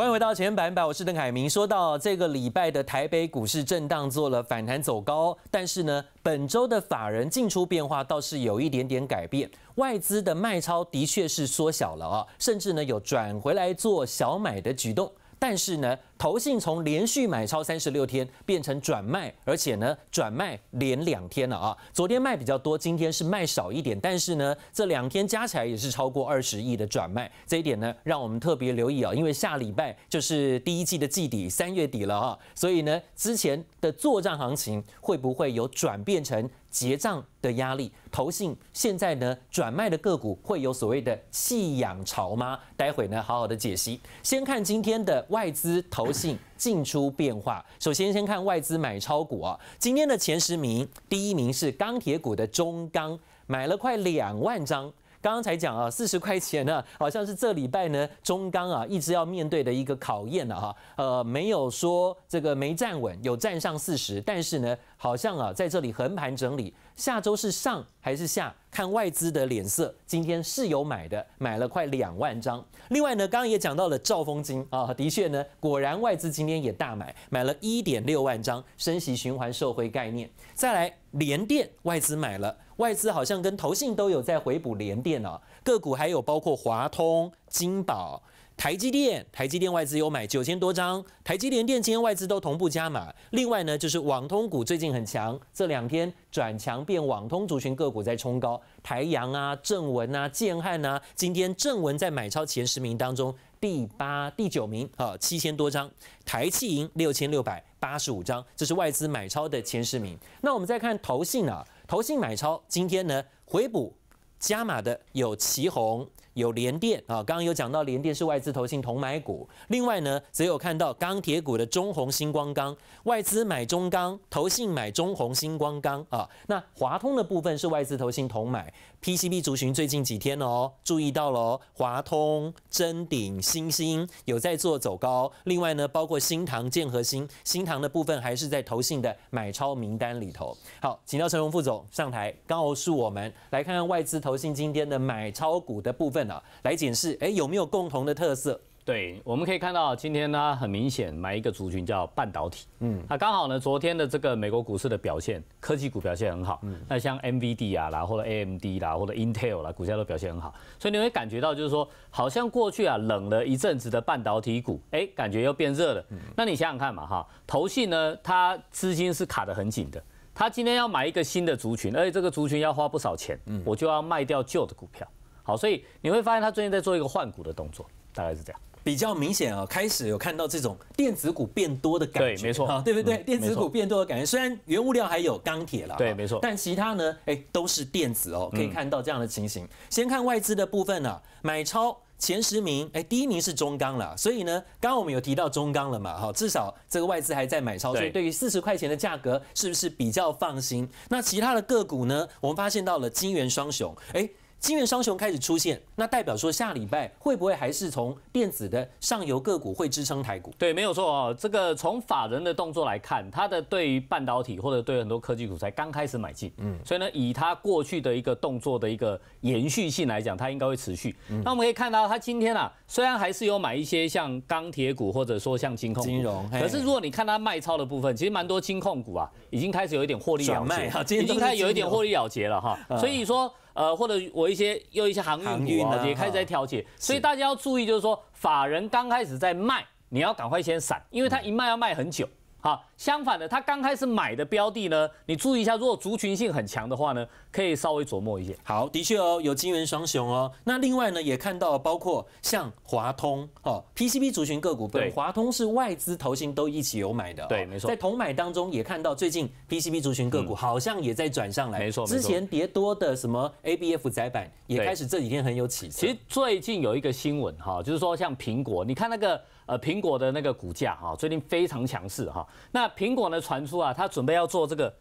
欢迎回到前版百，我是邓海明。说到这个礼拜的台北股市震荡，做了反弹走高，但是呢，本周的法人进出变化倒是有一点点改变，外资的卖超的确是缩小了啊，甚至呢有转回来做小买的举动，但是呢。投信从连续买超三十六天变成转卖，而且呢转卖连两天了啊！昨天卖比较多，今天是卖少一点，但是呢这两天加起来也是超过二十亿的转卖，这一点呢让我们特别留意啊！因为下礼拜就是第一季的季底三月底了啊，所以呢之前的做账行情会不会有转变成结账的压力？投信现在呢转卖的个股会有所谓的弃养潮吗？待会呢好好的解析，先看今天的外资投。性进出变化，首先先看外资买超股啊。今天的前十名，第一名是钢铁股的中钢，买了快两万张。刚刚才讲啊，四十块钱呢，好像是这礼拜呢中钢啊一直要面对的一个考验了哈。呃，没有说这个没站稳，有站上四十，但是呢，好像啊在这里横盘整理。下周是上还是下，看外资的脸色。今天是有买的，买了快两万张。另外呢，刚刚也讲到了兆丰金啊，的确呢，果然外资今天也大买，买了一点六万张，升息循环社会概念。再来联电，外资买了，外资好像跟投信都有在回补联电啊，个股还有包括华通、金宝。台积电，台积电外资有买九千多张，台积电电今天外资都同步加码。另外呢，就是网通股最近很强，这两天转强变网通族群个股在冲高，台阳啊、正文啊、建汉啊，今天正文在买超前十名当中第八、第九名啊，七千多张，台气盈六千六百八十五张，这是外资买超的前十名。那我们再看投信啊，投信买超今天呢回补加码的有旗红。有联电啊，刚刚有讲到联电是外资投信同买股，另外呢，则有看到钢铁股的中弘星光钢，外资买中钢，投信买中弘星光钢啊，那华通的部分是外资投信同买。PCB 族群最近几天哦，注意到了哦，华通、臻鼎、新星有在做走高。另外呢，包括新唐、建和新、新唐的部分还是在投信的买超名单里头。好，请到陈荣副总上台，告诉我们来看看外资投信今天的买超股的部分啊，来检视哎有没有共同的特色。对，我们可以看到今天呢，很明显买一个族群叫半导体。嗯，那刚好呢，昨天的这个美国股市的表现，科技股表现很好。嗯，那像 M V D 啊啦，或者 A M D 啦，或者 Intel 啦，股价都表现很好。所以你会感觉到就是说，好像过去啊冷了一阵子的半导体股，哎，感觉又变热了。那你想想看嘛哈，投信呢，它资金是卡的很紧的，它今天要买一个新的族群，而且这个族群要花不少钱，我就要卖掉旧的股票。好，所以你会发现它最近在做一个换股的动作，大概是这样。比较明显啊，开始有看到这种电子股变多的感觉，对，没错，对不对？电子股变多的感觉，虽然原物料还有钢铁了，对，没错，但其他呢，哎，都是电子哦，可以看到这样的情形。先看外资的部分呢，买超前十名，哎，第一名是中钢了，所以呢，刚刚我们有提到中钢了嘛，哈，至少这个外资还在买超，所以对于四十块钱的价格是不是比较放心？那其他的个股呢，我们发现到了金元双雄，哎。金元商雄开始出现，那代表说下礼拜会不会还是从电子的上游个股会支撑台股？对，没有错哦。这个从法人的动作来看，他的对于半导体或者对很多科技股才刚开始买进，嗯，所以呢，以他过去的一个动作的一个延续性来讲，它应该会持续。那我们可以看到，他今天啊，虽然还是有买一些像钢铁股或者说像金控金融，可是如果你看他卖超的部分，其实蛮多金控股啊，已经开始有一点获利了结，已经开始有一点获利了结了哈。所以说。呃，或者我一些又一些航运，航运的也开始在调节，所以大家要注意，就是说法人刚开始在卖，你要赶快先闪，因为他一卖要卖很久。好，相反的，他刚开始买的标的呢，你注意一下，如果族群性很强的话呢，可以稍微琢磨一些。好，的确哦，有金元双雄哦。那另外呢，也看到包括像华通哦，PCB 族群个股，对，华通是外资投信都一起有买的，对，没错。在同买当中也看到，最近 PCB 族群个股好像也在转上来，没没错。之前跌多的什么 ABF 窄板也开始这几天很有起色。其实最近有一个新闻哈，就是说像苹果，你看那个。呃，苹果的那个股价哈，最近非常强势哈。那苹果呢，传出啊，它准备要做这个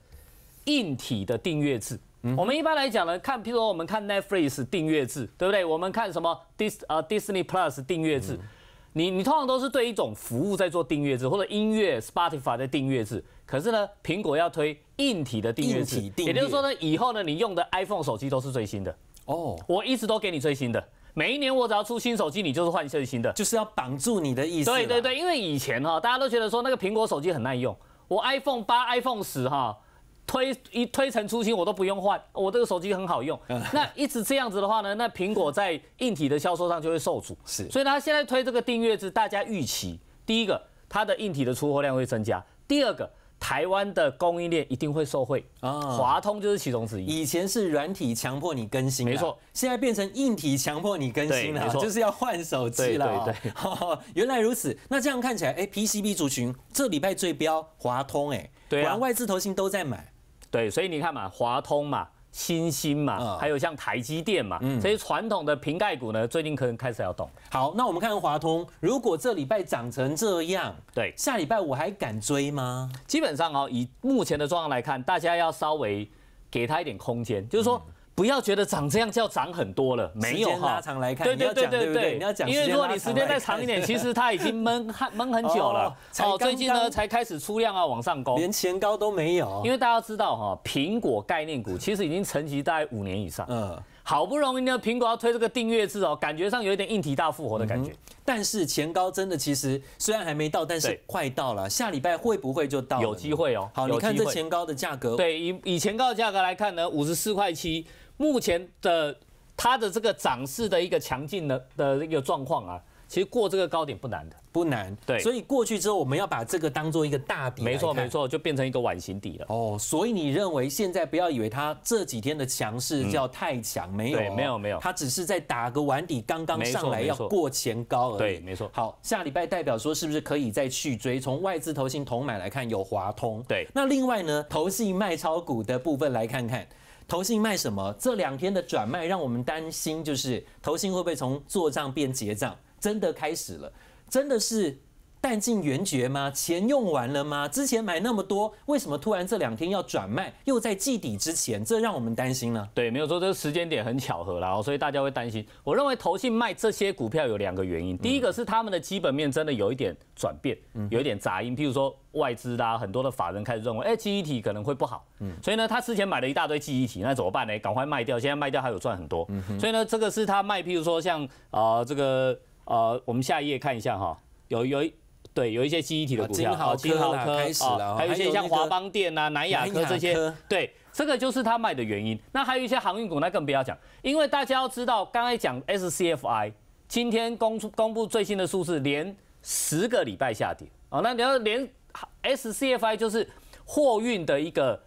硬体的订阅制。我们一般来讲呢，看譬如说我们看 Netflix 订阅制，对不对？我们看什么 dis 呃 Disney Plus 订阅制，你你通常都是对一种服务在做订阅制，或者音乐 Spotify 在订阅制。可是呢，苹果要推硬体的订阅制，也就是说呢，以后呢，你用的 iPhone 手机都是最新的哦。我一直都给你最新的。每一年我只要出新手机，你就是换最新的，就是要绑住你的意思。对对对，因为以前哈，大家都觉得说那个苹果手机很耐用，我 iPhone 八、iPhone 十哈推一推陈出新，我都不用换，我这个手机很好用。那一直这样子的话呢，那苹果在硬体的销售上就会受阻。是，所以它现在推这个订阅制，大家预期第一个它的硬体的出货量会增加，第二个。台湾的供应链一定会受惠啊，华通就是其中之一。以前是软体强迫你更新，没错，现在变成硬体强迫你更新了，就是要换手机了。对对 原来如此。那这样看起来，哎，PCB 族群这礼拜最飙，华通哎，对啊，外资投信都在买。对，所以你看嘛，华通嘛。新兴嘛，还有像台积电嘛，这些传统的瓶盖股呢，最近可能开始要动。好，那我们看华通，如果这礼拜涨成这样，对，下礼拜我还敢追吗？基本上哦，以目前的状况来看，大家要稍微给他一点空间，就是说。不要觉得长这样就要涨很多了，没有哈，对对对对对，你要讲，因为如果你时间再长一点，其实它已经闷很闷很久了，哦，最近呢才开始出量啊，往上攻，连前高都没有。因为大家知道哈，苹果概念股其实已经沉寂大概五年以上，嗯，好不容易呢，苹果要推这个订阅制哦，感觉上有一点硬体大复活的感觉。但是前高真的其实虽然还没到，但是快到了，下礼拜会不会就到？有机会哦，好，你看这前高的价格，对，以以前高的价格来看呢，五十四块七。目前的它的这个涨势的一个强劲的的一个状况啊，其实过这个高点不难的，不难。对，所以过去之后我们要把这个当做一个大底，没错没错，就变成一个碗形底了。哦，所以你认为现在不要以为它这几天的强势叫太强，没有没有没有，它只是在打个碗底，刚刚上来要过前高而已。对，没错。好，下礼拜代表说是不是可以再去追？从外资投信同买来看，有华通。对，那另外呢，头信卖超股的部分来看看。头信卖什么？这两天的转卖让我们担心，就是头信会不会从做账变结账，真的开始了，真的是。淡尽援绝吗？钱用完了吗？之前买那么多，为什么突然这两天要转卖？又在季底之前，这让我们担心呢？对，没有错，这个时间点很巧合啦，所以大家会担心。我认为投信卖这些股票有两个原因：第一个是他们的基本面真的有一点转变，有一点杂音，譬如说外资啦，很多的法人开始认为，哎，记忆体可能会不好。嗯，所以呢，他之前买了一大堆记忆体，那怎么办呢？赶快卖掉，现在卖掉还有赚很多。嗯，所以呢，这个是他卖，譬如说像呃这个呃，我们下一页看一下哈，有有。对，有一些记忆体的股票，金好科、金好科，还有一些像华邦电啊、南亚科这些，对，这个就是他卖的原因。那还有一些航运股，那更不要讲，因为大家要知道，刚才讲 SCFI，今天公出公布最新的数字，连十个礼拜下跌啊。那你要连 SCFI 就是货运的一个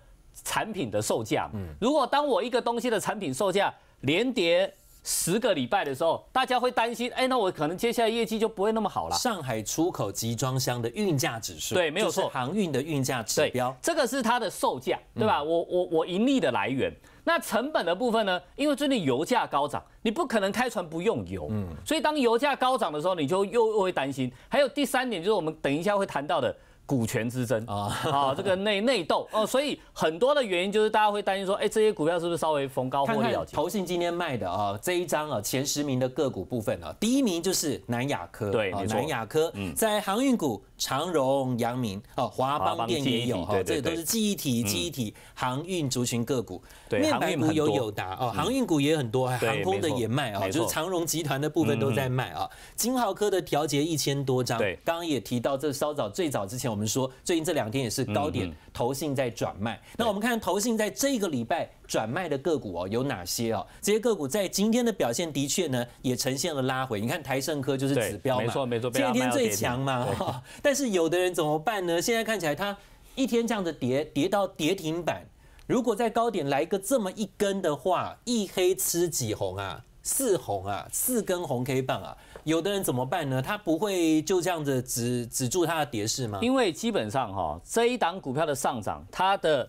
产品的售价，嗯，如果当我一个东西的产品售价连跌。十个礼拜的时候，大家会担心，哎，那我可能接下来业绩就不会那么好了。上海出口集装箱的运价指数，对，没有错，航运的运价指标，这个是它的售价，对吧？我我我盈利的来源，那成本的部分呢？因为最近油价高涨，你不可能开船不用油，嗯，所以当油价高涨的时候，你就又又会担心。还有第三点就是我们等一下会谈到的。股权之争啊，好，这个内内斗哦，所以很多的原因就是大家会担心说，哎，这些股票是不是稍微逢高获利了结？投信今天卖的啊，这一张啊，前十名的个股部分啊，第一名就是南亚科，对，南亚科在航运股，长荣、阳明哦华邦电也有哈，这都是记忆体、记忆体航运族群个股，对，面板股有有达哦，航运股也很多，航空的也卖哦，就是长荣集团的部分都在卖啊，金豪科的调节一千多张，对，刚刚也提到这稍早最早之前我们。我们说，最近这两天也是高点，投信在转卖。那我们看投信在这个礼拜转卖的个股哦，有哪些哦？这些个股在今天的表现的确呢，也呈现了拉回。你看台盛科就是指标嘛，没错没错，今天最强嘛但是有的人怎么办呢？现在看起来它一天这样子跌，跌到跌停板。如果在高点来一个这么一根的话，一黑吃几红啊？四红啊，四根红 K 棒啊，有的人怎么办呢？他不会就这样子止止住他的跌势吗？因为基本上哈，这一档股票的上涨，它的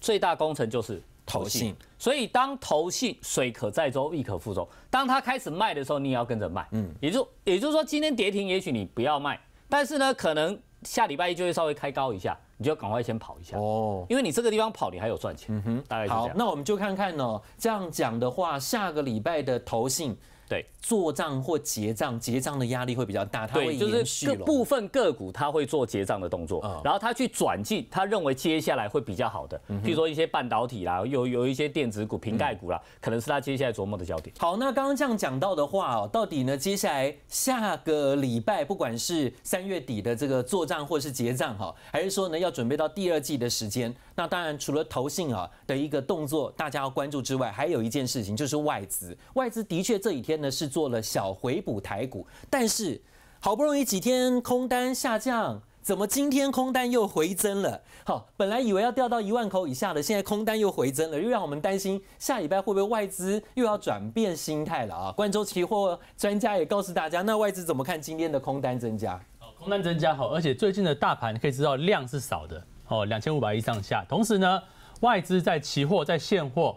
最大功臣就是投信。所以当投信水可载舟亦可覆舟，当它开始卖的时候，你也要跟着卖。嗯，也就也就是说，今天跌停，也许你不要卖，但是呢，可能下礼拜一就会稍微开高一下。你就赶快先跑一下哦，因为你这个地方跑，你还有赚钱。嗯哼，大概好，那我们就看看呢。这样讲的话，下个礼拜的投信。对，做账或结账，结账的压力会比较大，它会就是各部分个股，它会做结账的动作，然后它去转进，它认为接下来会比较好的，譬如说一些半导体啦，有有一些电子股、瓶盖股啦，可能是它接下来琢磨的焦点。好，那刚刚这样讲到的话，哦，到底呢，接下来下个礼拜，不管是三月底的这个做账或是结账，哈，还是说呢要准备到第二季的时间，那当然除了投信啊的一个动作大家要关注之外，还有一件事情就是外资，外资的确这几天。呢是做了小回补台股，但是好不容易几天空单下降，怎么今天空单又回增了？好，本来以为要掉到一万口以下的，现在空单又回增了，又让我们担心下礼拜会不会外资又要转变心态了啊？关州期货专家也告诉大家，那外资怎么看今天的空单增加？空单增加好，而且最近的大盘可以知道量是少的哦，两千五百亿上下。同时呢，外资在期货在现货。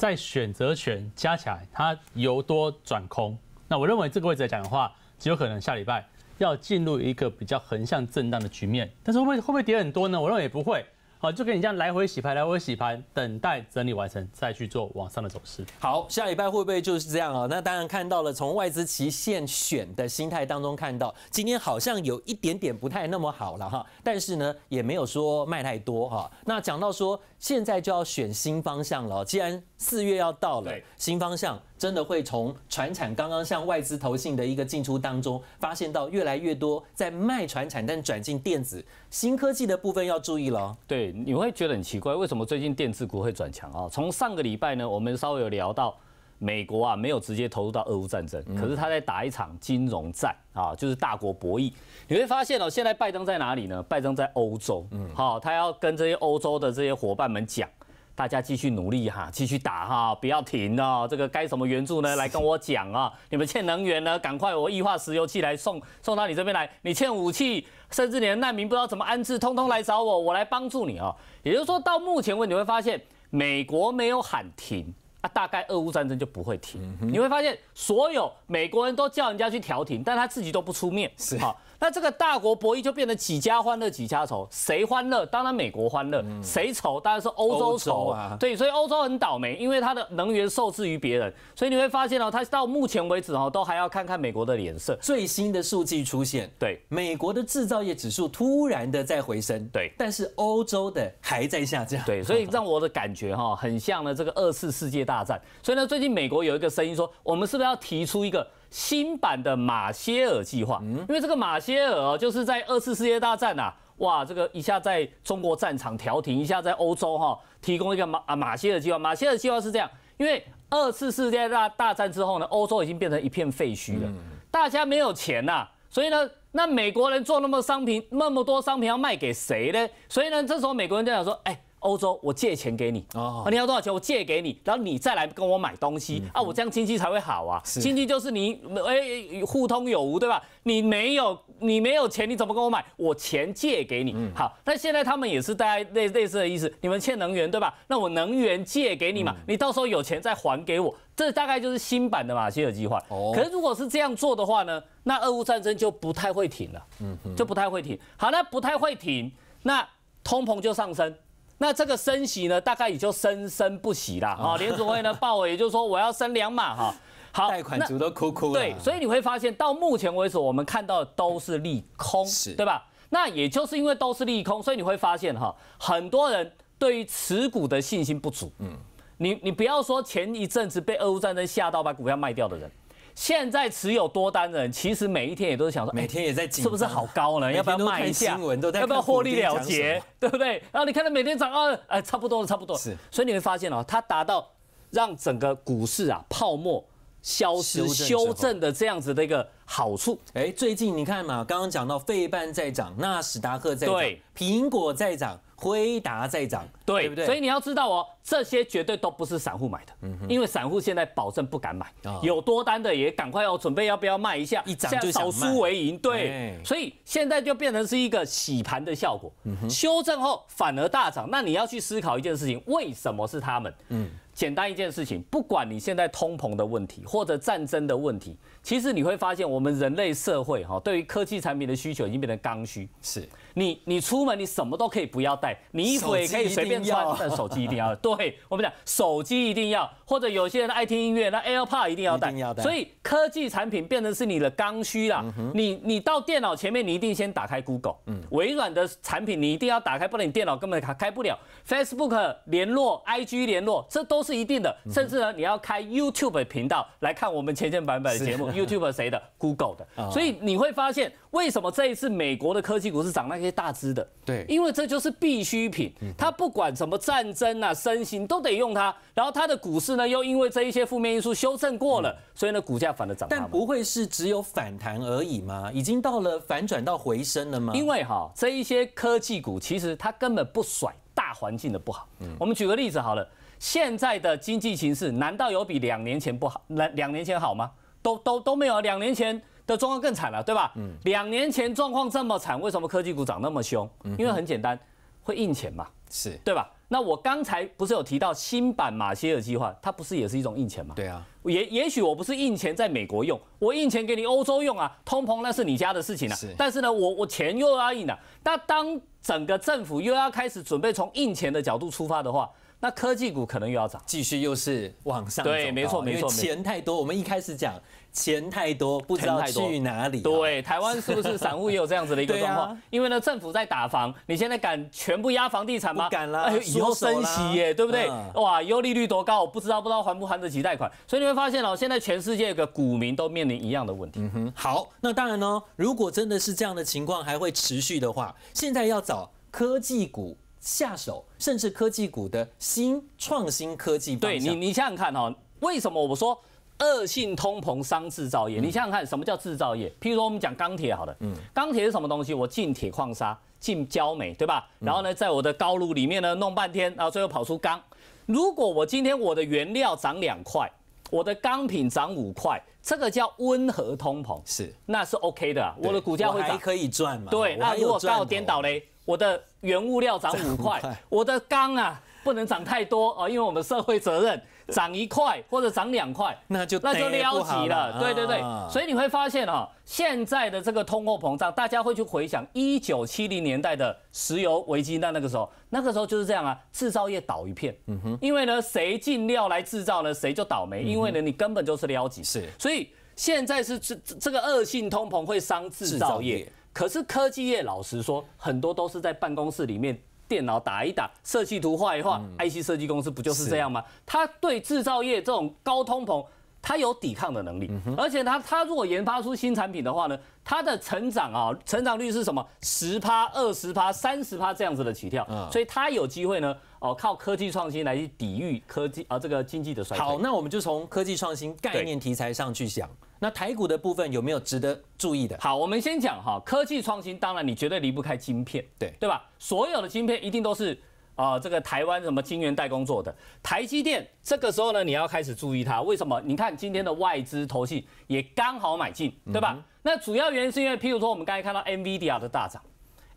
在选择权加起来，它由多转空。那我认为这个位置来讲的话，极有可能下礼拜要进入一个比较横向震荡的局面。但是会不会会不会跌很多呢？我认为也不会。好，就跟你这样来回洗牌，来回洗盘，等待整理完成，再去做往上的走势。好，下礼拜会不会就是这样啊？那当然看到了，从外资期限选的心态当中看到，今天好像有一点点不太那么好了哈。但是呢，也没有说卖太多哈。那讲到说，现在就要选新方向了。既然四月要到了，新方向真的会从船产刚刚向外资投信的一个进出当中，发现到越来越多在卖船产，但转进电子、新科技的部分要注意了。对。你会觉得很奇怪，为什么最近电子股会转强啊？从上个礼拜呢，我们稍微有聊到美国啊，没有直接投入到俄乌战争，可是他在打一场金融战啊，就是大国博弈。你会发现哦，现在拜登在哪里呢？拜登在欧洲，嗯，好，他要跟这些欧洲的这些伙伴们讲。大家继续努力哈，继续打哈，不要停哦。这个该什么援助呢？来跟我讲啊！你们欠能源呢，赶快我液化石油气来送送到你这边来。你欠武器，甚至连难民不知道怎么安置，通通来找我，我来帮助你哦。也就是说到目前为止，你会发现美国没有喊停啊，大概俄乌战争就不会停。你会发现所有美国人都叫人家去调停，但他自己都不出面，是好。那这个大国博弈就变得几家欢乐几家愁，谁欢乐？当然美国欢乐，谁愁？当然是欧洲愁。啊。对，所以欧洲很倒霉，因为它的能源受制于别人。所以你会发现哦，它到目前为止哦，都还要看看美国的脸色。最新的数据出现，对，美国的制造业指数突然的在回升，对，但是欧洲的还在下降。对，所以让我的感觉哈，很像呢这个二次世界大战。所以呢，最近美国有一个声音说，我们是不是要提出一个？新版的马歇尔计划，因为这个马歇尔就是在二次世界大战呐，哇，这个一下在中国战场调停，一下在欧洲哈，提供一个马啊马歇尔计划。马歇尔计划是这样，因为二次世界大大战之后呢，欧洲已经变成一片废墟了，大家没有钱呐，所以呢，那美国人做那么商品，那么多商品要卖给谁呢？所以呢，这时候美国人就想说，哎。欧洲，我借钱给你，哦，你要多少钱我借给你，然后你再来跟我买东西，啊，我这样经济才会好啊。经济就是你，哎，互通有无，对吧？你没有，你没有钱，你怎么跟我买？我钱借给你，好。那现在他们也是大概类类似的意思，你们欠能源，对吧？那我能源借给你嘛，你到时候有钱再还给我。这大概就是新版的马歇尔计划。哦。可是如果是这样做的话呢，那俄乌战争就不太会停了。嗯就不太会停。好，那不太会停，那通膨就上升。那这个升息呢，大概也就生生不息啦。哈，联储会呢报也就是说我要升两码哈。好，贷款族都哭哭。对，所以你会发现到目前为止，我们看到的都是利空，是，对吧？那也就是因为都是利空，所以你会发现哈，很多人对于持股的信心不足。嗯，你你不要说前一阵子被俄乌战争吓到把股票卖掉的人。现在持有多单的人，其实每一天也都是想说，每天也在是不是好高呢？要不要卖一下？要不要获利了结？对不对？然后你看到每天涨啊，哎，差不多了，差不多。是。所以你会发现哦，它达到让整个股市啊泡沫消失、修正的这样子的一个好处。哎，最近你看嘛，刚刚讲到费半在涨，纳斯达克在涨，苹果在涨，辉达在涨，对不对？所以你要知道哦。这些绝对都不是散户买的，因为散户现在保证不敢买，有多单的也赶快要准备要不要卖一下，涨就少输为赢，对。所以现在就变成是一个洗盘的效果，修正后反而大涨。那你要去思考一件事情，为什么是他们？嗯，简单一件事情，不管你现在通膨的问题或者战争的问题，其实你会发现我们人类社会哈，对于科技产品的需求已经变得刚需。是，你你出门你什么都可以不要带，你衣服也可以随便穿，但手机一定要。对。我们讲手机一定要，或者有些人爱听音乐，那 AirPod 一定要带。所以科技产品变成是你的刚需啦。你你到电脑前面，你一定先打开 Google，嗯，微软的产品你一定要打开，不然你电脑根本开不了。Facebook 联络，IG 联络，这都是一定的。甚至呢，你要开 YouTube 频道来看我们前前版本的节目，YouTube 谁的？Google 的。所以你会发现，为什么这一次美国的科技股是涨那些大只的？对，因为这就是必需品。它不管什么战争啊，生都得用它，然后它的股市呢又因为这一些负面因素修正过了，所以呢股价反而涨。但不会是只有反弹而已吗？已经到了反转到回升了吗？因为哈这一些科技股其实它根本不甩大环境的不好。嗯，我们举个例子好了，现在的经济形势难道有比两年前不好？两年前好吗？都都都没有，两年前的状况更惨了，对吧？嗯，两年前状况这么惨，为什么科技股涨那么凶？因为很简单，会印钱嘛，是对吧？那我刚才不是有提到新版马歇尔计划，它不是也是一种印钱吗？对啊，也也许我不是印钱在美国用，我印钱给你欧洲用啊，通膨那是你家的事情啊。但是呢，我我钱又要印了，那当整个政府又要开始准备从印钱的角度出发的话。那科技股可能又要涨，继续又是往上。对，没错没错，钱太多。我们一开始讲钱太多，不知道去哪里。对，台湾是不是 散户也有这样子的一个状况？因为呢，政府在打房，你现在敢全部压房地产吗？敢了，以后升息耶，对不对？哇，优利率多高，我不知道，不知道还不还得起贷款。所以你会发现哦，现在全世界的股民都面临一样的问题。嗯哼。好，那当然呢，如果真的是这样的情况还会持续的话，现在要找科技股。下手，甚至科技股的新创新科技对你，你想想看哦，为什么我说恶性通膨伤制造业？你想想看，什么叫制造业？譬如说我们讲钢铁，好了，嗯，钢铁是什么东西？我进铁矿砂，进焦煤，对吧？然后呢，在我的高炉里面呢，弄半天，然后最后跑出钢。如果我今天我的原料涨两块，我的钢品涨五块，这个叫温和通膨，是，那是 OK 的，我的股价会涨，还可以赚嘛？对，那如果刚好颠倒嘞？我的原物料涨五块，我的钢啊不能涨太多啊，因为我们社会责任涨一块或者涨两块，那就那就撩级了，对对对。所以你会发现啊，现在的这个通货膨胀，大家会去回想一九七零年代的石油危机那那个时候，那个时候就是这样啊，制造业倒一片。嗯哼。因为呢，谁进料来制造呢，谁就倒霉。因为呢，你根本就是撩级。是。所以现在是这这个恶性通膨会伤制造业。可是科技业老实说，很多都是在办公室里面电脑打一打，设计图画一画，IC 设计公司不就是这样吗？它对制造业这种高通膨，它有抵抗的能力。而且它，它如果研发出新产品的话呢，它的成长啊，成长率是什么？十趴、二十趴、三十趴这样子的起跳。所以它有机会呢，哦，靠科技创新来抵御科技啊这个经济的衰退。好，那我们就从科技创新概念题材上去想。那台股的部分有没有值得注意的？好，我们先讲哈，科技创新当然你绝对离不开晶片，对对吧？所有的晶片一定都是啊这个台湾什么晶圆代工做的，台积电这个时候呢你要开始注意它，为什么？你看今天的外资投信也刚好买进，对吧？那主要原因是因为譬如说我们刚才看到 Nvidia 的大涨。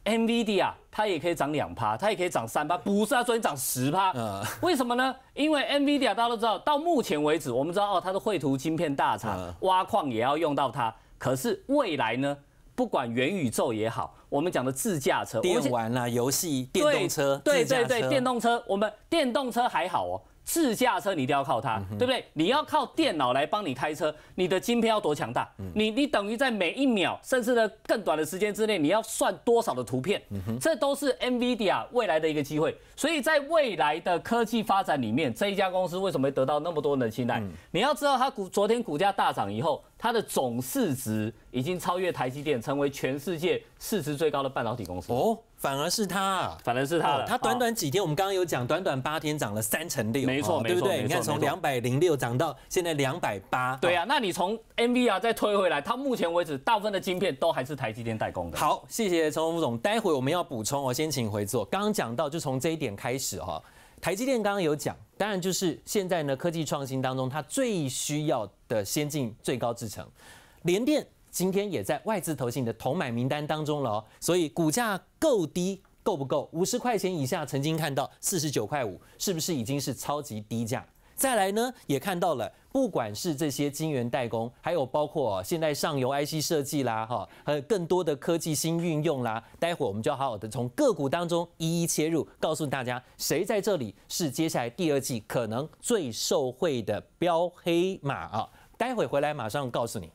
NVIDIA 啊，它也可以涨两趴，它也可以涨三趴，不是它说你涨十趴。为什么呢？因为 NVIDIA 大家都知道，到目前为止我们知道哦，它的绘图晶片大厂，挖矿也要用到它。可是未来呢，不管元宇宙也好，我们讲的自驾车，跌玩了游戏，电动车，对对对，电动车，我们电动车还好哦。自驾车你一定要靠它，对不对？你要靠电脑来帮你开车，你的晶片要多强大？你你等于在每一秒甚至呢更短的时间之内，你要算多少的图片？这都是 NVIDIA 未来的一个机会。所以在未来的科技发展里面，这一家公司为什么得到那么多人的青睐？你要知道，它股昨天股价大涨以后。它的总市值已经超越台积电，成为全世界市值最高的半导体公司。哦，反而是它，反而是它。它短短几天，我们刚刚有讲，短短八天涨了三成六，没错，对不对？你看从两百零六涨到现在两百八。对啊，那你从 n v r 再推回来，到目前为止，大部分的晶片都还是台积电代工的。好，谢谢陈宏武总，待会我们要补充，我先请回座。刚刚讲到，就从这一点开始哈。台积电刚刚有讲，当然就是现在呢，科技创新当中它最需要的先进最高制程，联电今天也在外资投行的同买名单当中了哦，所以股价够低够不够？五十块钱以下，曾经看到四十九块五，是不是已经是超级低价？再来呢，也看到了，不管是这些晶圆代工，还有包括现在上游 IC 设计啦，哈，还有更多的科技新运用啦，待会我们就要好好的从个股当中一一切入，告诉大家谁在这里是接下来第二季可能最受惠的标黑马啊！待会回来马上告诉你。